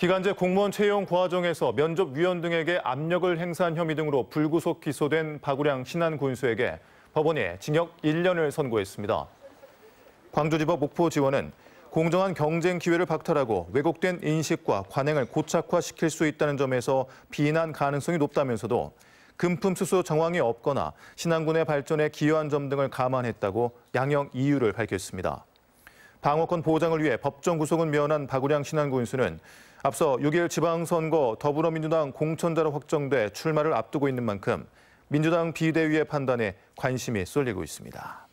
기간제 공무원 채용 과정에서 면접위원 등에게 압력을 행사한 혐의 등으로 불구속 기소된 박우량 신안 군수에게 법원이 징역 1년을 선고했습니다. 광주지법 목포지원은 공정한 경쟁 기회를 박탈하고 왜곡된 인식과 관행을 고착화시킬 수 있다는 점에서 비난 가능성이 높다면서도 금품 수수 정황이 없거나 신안군의 발전에 기여한 점 등을 감안했다고 양형 이유를 밝혔습니다. 방어권 보장을 위해 법정 구속은 면한 박우량 신안군수는 앞서 6일 지방선거 더불어민주당 공천자로 확정돼 출마를 앞두고 있는 만큼 민주당 비대위의 판단에 관심이 쏠리고 있습니다.